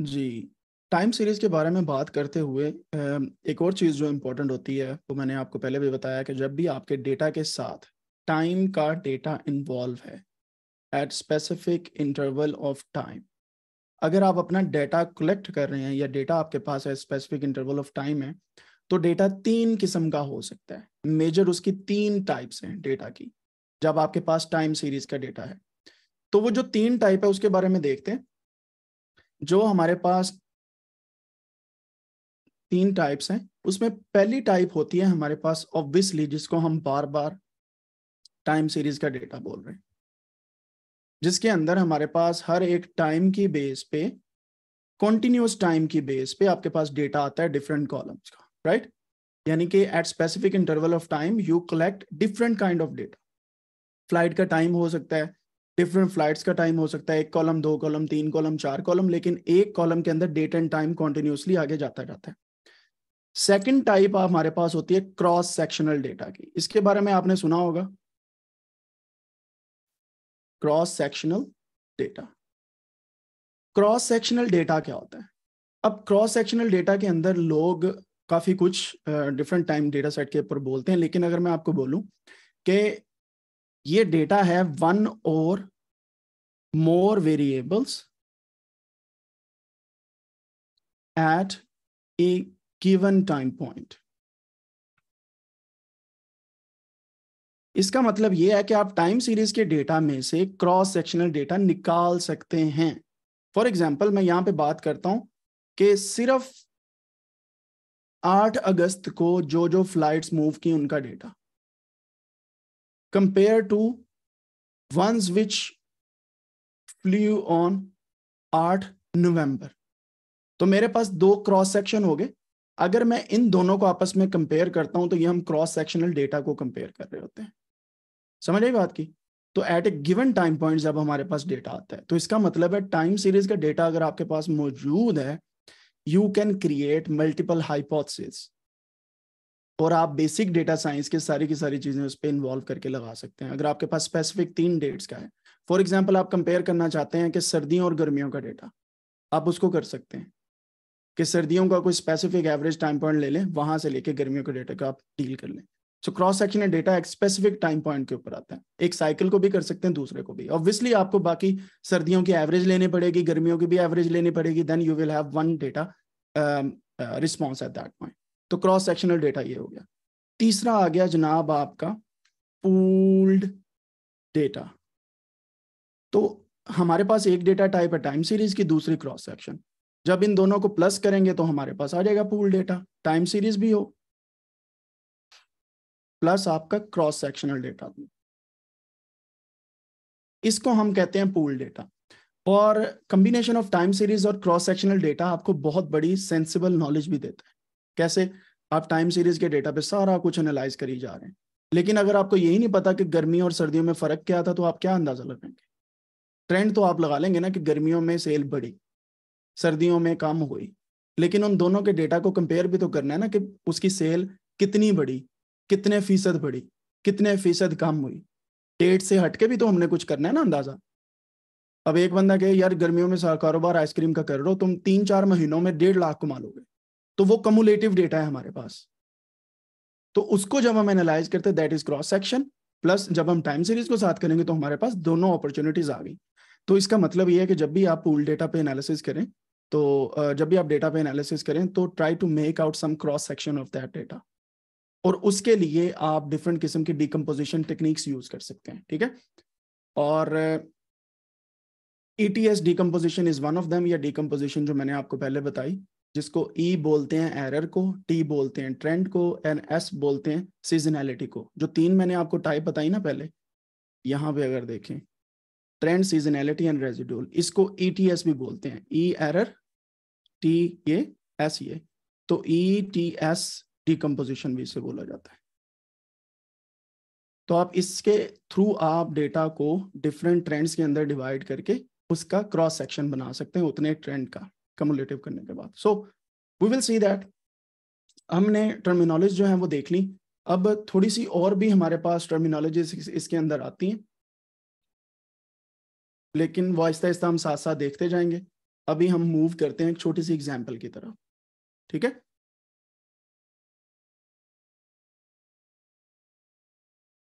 जी। Time series के बारे में बात करते हुए एक और चीज़ जो इम्पोर्टेंट होती है, वो मैंने आपको पहले भी बताया कि जब भी आपके डेटा के साथ टाइम का डेटा इन्वॉल्व है, at specific interval of time. अगर आप अपना डेटा कलेक्ट कर रहे हैं या डेटा आपके पास है स्पेसिफिक इंटरवल ऑफ टाइम है, तो डेटा तीन किस्म का हो सकता है। मेजर उसकी तीन टाइप्स हैं डेटा की, जब आपके पास टाइम सीरीज़ का डेटा है। तो वो जो तीन टाइप है उसके बारे में देखते हैं। जो हमारे पास तीन टाइप्स हैं उसमें पहली टाइप होती है हमारे पास ऑब्वियसली जिसको हम बार बार टाइम सीरीज का डेटा बोल रहे हैं जिसके अंदर हमारे पास हर एक टाइम की बेस पे कॉन्टिन्यूस टाइम की बेस पे आपके पास डेटा आता है डिफरेंट कॉलम्स का राइट right? यानी कि at specific interval of time you collect different kind of data flight का टाइम हो सकता है डिफरेंट फ्लाइट्स का टाइम हो सकता है एक कॉलम दो कॉलम तीन कॉलम चार कॉलम लेकिन एक कॉलम के अंदर डेट एंड टाइम कॉन्टिन्यूसली आगे जाता जाता है सेकेंड टाइप हमारे पास होती है क्रॉस सेक्शनल डेटा की इसके बारे में आपने सुना होगा cross sectional data cross sectional data क्या होता है अब क्रॉस सेक्शनल डेटा के अंदर लोग काफी कुछ डिफरेंट टाइम डेटा सेट के ऊपर बोलते हैं लेकिन अगर मैं आपको बोलूं कि ये डेटा है वन और more variables at a given time point इसका मतलब यह है कि आप टाइम सीरीज के डेटा में से क्रॉस सेक्शनल डेटा निकाल सकते हैं फॉर एग्जाम्पल मैं यहां पे बात करता हूं कि सिर्फ 8 अगस्त को जो जो फ्लाइट्स मूव की उनका data compared to ones which flew on 8 November. तो मेरे पास दो क्रॉस सेक्शन हो गए अगर मैं इन दोनों को आपस में कंपेयर करता हूं तो ये हम क्रॉस सेक्शनल डेटा को कंपेयर कर रहे होते हैं समझ आई बात की तो at a given time point जब हमारे पास डेटा आता है तो इसका मतलब है टाइम सीरीज का डेटा अगर आपके पास मौजूद है you can create multiple hypothesis और आप बेसिक डेटा साइंस के सारी की सारी चीज़ें उस पर इन्वॉल्व करके लगा सकते हैं अगर आपके पास स्पेसिफिक तीन डेट्स का है फॉर एग्जाम्पल आप कंपेयर करना चाहते हैं कि सर्दियों और गर्मियों का डेटा आप उसको कर सकते हैं कि सर्दियों का कोई स्पेसिफिक एवरेज टाइम पॉइंट ले लें वहां से लेके गर्मियों के डेटा का आप डील कर लें सो क्रॉस सेक्शन डेटा एक स्पेसिफिक टाइम पॉइंट के ऊपर आता है एक साइकिल को भी कर सकते हैं दूसरे को भी ऑब्वियसली आपको बाकी सर्दियों की एवरेज लेनी पड़ेगी गर्मियों की भी एवरेज लेनी पड़ेगी then you will have one data response at that point तो क्रॉस सेक्शनल डेटा ये हो गया तीसरा आ गया जनाब आपका पूल्ड डेटा तो हमारे पास एक डेटा टाइप है टाइम सीरीज की दूसरी क्रॉस सेक्शन जब इन दोनों को प्लस करेंगे तो हमारे पास आ जाएगा पूल डेटा टाइम सीरीज भी हो प्लस आपका क्रॉस सेक्शनल डेटा भी इसको हम कहते हैं पूल डेटा और कम्बिनेशन ऑफ टाइम सीरीज और क्रॉस सेक्शनल डेटा आपको बहुत बड़ी सेंसिबल नॉलेज भी देता है कैसे आप टाइम सीरीज के डेटा पे सारा कुछ एनालाइज करी जा रहे हैं लेकिन अगर आपको यही नहीं पता कि गर्मी और सर्दियों में फर्क क्या था तो आप क्या अंदाजा लगाएंगे ट्रेंड तो आप लगा लेंगे ना कि गर्मियों में सेल बढ़ी सर्दियों में कम हुई लेकिन उन दोनों के डेटा को कंपेयर भी तो करना है ना कि उसकी सेल कितनी बढ़ी कितने फीसद बढ़ी कितने फीसद कम हुई डेट से हटके भी तो हमने कुछ करना है ना अंदाजा अब एक बंदा कहे यार गर्मियों में कारोबार आइसक्रीम का कर रहे हो तुम तीन चार महीनों में डेढ़ लाख कमा लोगे तो वो कमुलेटिव डेटा है हमारे पास तो उसको जब हम एनालाइज करते that is cross section plus जब हम टाइम सीरीज को साथ करेंगे तो हमारे पास दोनों अपॉर्चुनिटीज आ गई तो इसका मतलब ये है कि जब भी आप पूल डेटा पे एनालिसिस करें तो जब भी आप डेटा पे एनालिसिस करें तो try to make out some cross section of that data और उसके लिए आप डिफरेंट किस्म की डिकम्पोजिशन टेक्निक्स यूज कर सकते हैं ठीक है और E T S decomposition is one of them या डिकम्पोजिशन जो मैंने आपको पहले बताई जिसको ई e बोलते हैं एरर को टी बोलते हैं ट्रेंड को एंड एस बोलते हैं सीजनैलिटी को जो तीन मैंने आपको टाइप बताई ना पहले यहाँ पे अगर देखें ट्रेंड सीजनैलिटी एंड रेजिड्यूल इसको ई e भी बोलते हैं ई एरर टी ये एस ये तो ई टी एस डिकम्पोजिशन भी इसे बोला जाता है तो आप इसके थ्रू आप डेटा को डिफरेंट ट्रेंड्स के अंदर डिवाइड करके उसका क्रॉस सेक्शन बना सकते हैं उतने ट्रेंड का कम्युलेटिव करने के बाद so we will see that हमने टर्मिनोलॉजी जो है वो देख ली अब थोड़ी सी और भी हमारे पास टर्मिनोलॉजी इसके अंदर आती हैं लेकिन वो आहिस्ता आहिस्ता हम साथ साथ देखते जाएंगे अभी हम मूव करते हैं एक छोटी सी एग्जाम्पल की तरफ ठीक है